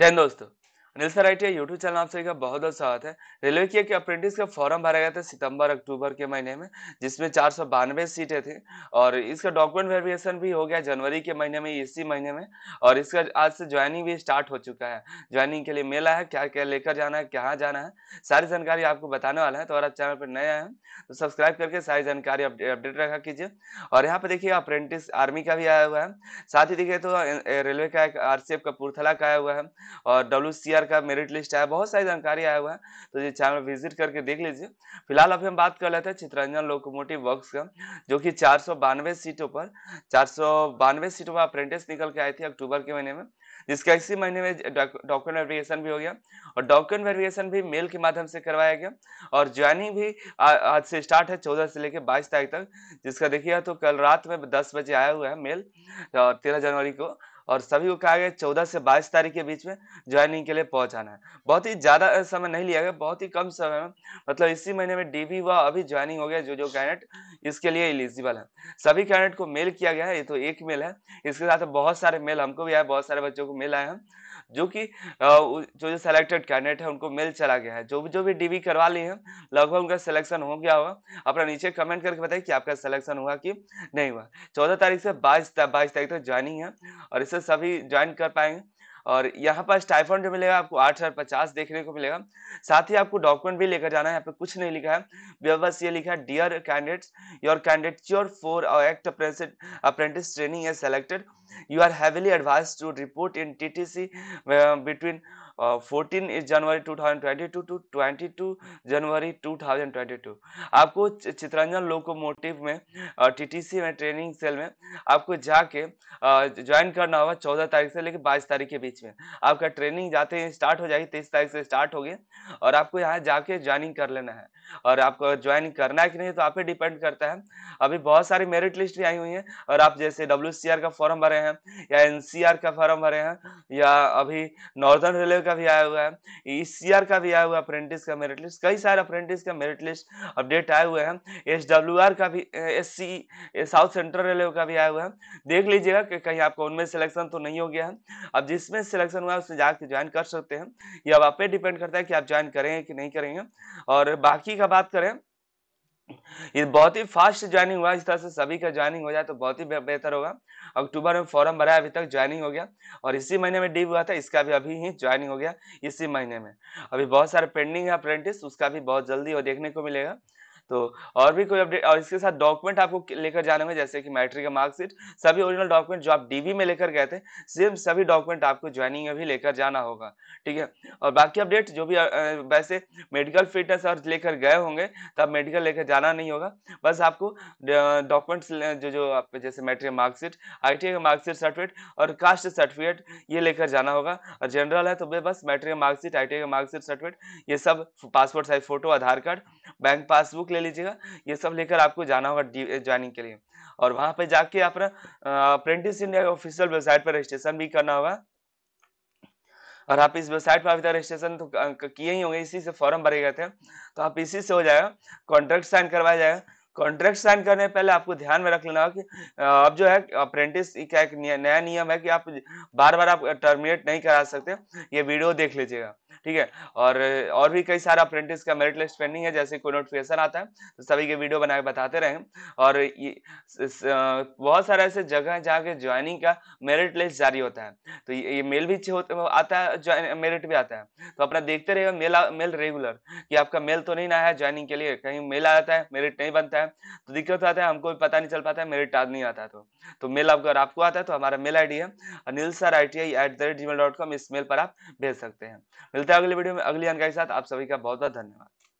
जय हिंद दोस्तों Anil sir I YouTube channel आप सभी का बहुत बहुत स्वागत है रेलवे की एक अप्रेंटिस का फॉर्म भरा गया था सितंबर अक्टूबर के महीने में जिसमें चार सौ बानवे सीटें थी और इसका डॉक्यूमेंट वेरिफिकेशन भी हो गया जनवरी के महीने में इसी महीने में और इसका आज से ज्वाइनिंग भी स्टार्ट हो चुका है ज्वाइनिंग के लिए मेला है क्या क्या लेकर जाना है कहाँ जाना है सारी जानकारी आपको बताने वाला है तो अगर आप चैनल पर नए आए हैं तो सब्सक्राइब करके सारी जानकारी अपडेट रखा कीजिए और यहाँ पर देखिए अप्रेंटिस आर्मी का भी आया हुआ है साथ ही देखिए तो रेलवे का एक आर कपूरथला का आया हुआ है और डब्ल्यू सरकार का मेरिट लिस्ट आया बहुत सारी जानकारी आया हुआ है तो ये चैनल विजिट करके देख लीजिए फिलहाल अभी हम बात कर लेते हैं चित्रंजन लोकोमोटिव वर्क्स का जो कि चार सीटों पर चार सीटों पर अप्रेंटिस निकल के आई थी अक्टूबर के महीने में जिसका इसी महीने में डॉक्यूमेंट वेरिफिकेशन भी हो गया और डॉक्यूमेंट वेरिफिकेशन भी मेल के माध्यम से करवाया गया और ज्वाइनिंग भी आज से स्टार्ट है चौदह से लेकर बाईस तारीख तक जिसका देखिए तो कल रात में दस बजे आया हुआ है मेल और तेरह जनवरी को और सभी को कहा गया चौदह से बाईस तारीख के बीच में ज्वाइनिंग के लिए पहुंचाना है बहुत ही ज़्यादा समय नहीं लिया गया बहुत ही कम समय में मतलब इसी महीने में डीबी व अभी ज्वाइनिंग हो गया जो जो कैंडिडेट इसके लिए इलिजिबल है सभी कैंडिडेट को मेल किया गया है ये तो एक मेल है इसके साथ बहुत सारे मेल हमको भी आए बहुत सारे बच्चों को मेल आए हैं जो कि जो जो सेलेक्टेड कैंडिडेट है उनको मेल चला गया है जो भी जो भी डीबी करवा ली है लगभग उनका सिलेक्शन हो गया होगा अपना नीचे कमेंट करके बताइए कि आपका सिलेक्शन हुआ कि नहीं हुआ चौदह तारीख से बाईस बाईस तारीख तक ज्वाइनिंग है और इसे से सभी ज्वाइन कर पाएंगे और यहाँ पर स्टाइफन जो मिलेगा आपको आठ हज़ार पचास देखने को मिलेगा साथ ही आपको डॉक्यूमेंट भी लेकर जाना है यहाँ पे कुछ नहीं लिखा है बस ये लिखा है dear candidates your candidates your for act apprentice training है selected you are heavily advised to report in TTC uh, between uh, 14 January 2022 to 22 January 2022 आपको चित्रंजन लोको मोटिव में टीटीसी में ट्रेनिंग सेल में आपको जाके ज्वाइन करना होगा 14 तारीख से लेकर 22 तारीख के बीच में आपका ट्रेनिंग जाते ही स्टार्ट हो जाएगी 23 तारीख से स्टार्ट होगी और आपको यहाँ जाके ज्वाइनिंग कर लेना है और आपको ज्वाइनिंग करना है कि नहीं तो आप पे डिपेंड करता है अभी बहुत सारी मेरिट लिस्ट भी आई हुई है और आप जैसे डब्ल्यू का फॉर्म भर भरे हैं या एनसीआर का फॉर्म भरे हैं या अभी नॉर्दर्न रेलवे का भी आया हुआ है ईसीआर का भी आया हुआ है अप्रेंटिस का मेरिट लिस्ट कई सारे अप्रेंटिस का मेरिट लिस्ट अपडेट आए हुए हैं एस का भी S C south central railway का भी आया हुआ है देख लीजिएगा कि कहीं आपको उनमें सिलेक्शन तो नहीं हो गया है अब जिसमें सिलेक्शन हुआ है उसमें जाकर ज्वाइन कर सकते हैं ये अब आप पे डिपेंड करता है कि आप ज्वाइन करेंगे कि नहीं करेंगे और बाकी का बात करें ये बहुत ही फास्ट ज्वाइनिंग हुआ इस तरह से सभी का ज्वाइनिंग हो जाए तो बहुत ही बेहतर होगा अक्टूबर में फॉर्म भरा अभी तक ज्वाइनिंग हो गया और इसी महीने में डीव हुआ था इसका भी अभी ही ज्वाइनिंग हो गया इसी महीने में अभी बहुत सारे पेंडिंग है अप्रेंटिस उसका भी बहुत जल्दी वो देखने को मिलेगा तो और भी कोई अपडेट और इसके साथ डॉक्यूमेंट आपको लेकर जाने होंगे जैसे कि मैट्रिक का मार्कशीट सभी ओरिजिनल डॉक्यूमेंट जो आप डीबी में लेकर गए थे सेम सभी डॉक्यूमेंट आपको ज्वाइनिंग में भी लेकर जाना होगा ठीक है और बाकी अपडेट जो भी वैसे मेडिकल फिटनेस और लेकर गए होंगे तो आप मेडिकल लेकर जाना नहीं होगा बस आपको डॉक्यूमेंट्स जो जो आप जैसे मैट्रिक मार्कशीट आई का मार्कशीट सर्टिफिकेट और कास्ट सर्टिफिकेट ये लेकर जाना होगा और जनरल है तो बस मैट्रिक मार्कशीट आई का मार्कशीट सर्टिफिकेट ये सब passport size photo Aadhaar card bank passbook ले लीजिएगा ये सब लेकर आपको जाना होगा ज्वाइनिंग के लिए और वहां पर जाके अपना अप्रेंटिस इंडिया ऑफिशियल वेबसाइट पर रजिस्ट्रेशन भी करना होगा और आप इस वेबसाइट पर अभी रजिस्ट्रेशन तो किए ही होंगे इसी से फॉर्म भरे गए थे तो आप इसी से हो जाएगा कॉन्ट्रैक्ट साइन करवाया जाएगा कॉन्ट्रैक्ट साइन करने पहले आपको ध्यान में रख लेना होगा कि अब जो है अप्रेंटिस का एक नया नियम है कि आप बार बार आप टर्मिनेट नहीं करा सकते ये वीडियो देख लीजिएगा ठीक है और और भी कई सारा अप्रेंटिस का मेरिट लिस्ट पेंडिंग है जैसे कोई नोटिफिकेशन आता है तो सभी के वीडियो बना के बताते रहें और बहुत सारे ऐसे जगह है जहाँ के ज्वाइनिंग का मेरिट लिस्ट जारी होता है तो ये मेल भी आता है मेरिट भी आता है तो अपना देखते रहे मेल मेल रेगुलर कि आपका मेल तो नहीं आया ज्वाइनिंग के लिए कहीं मेल आ जाता है मेरिट नहीं बनता है तो दिक्कत आता है हमको भी पता नहीं चल पाता है मेरिट नहीं आता तो तो मेल आपको अगर आपको आता है तो हमारा मेल आई है Anil sir I T I at the rate Gmail dot com इस मेल पर आप भेज सकते हैं मिलते हैं अगले वीडियो में अगली जानकारी के साथ आप सभी का बहुत बहुत धन्यवाद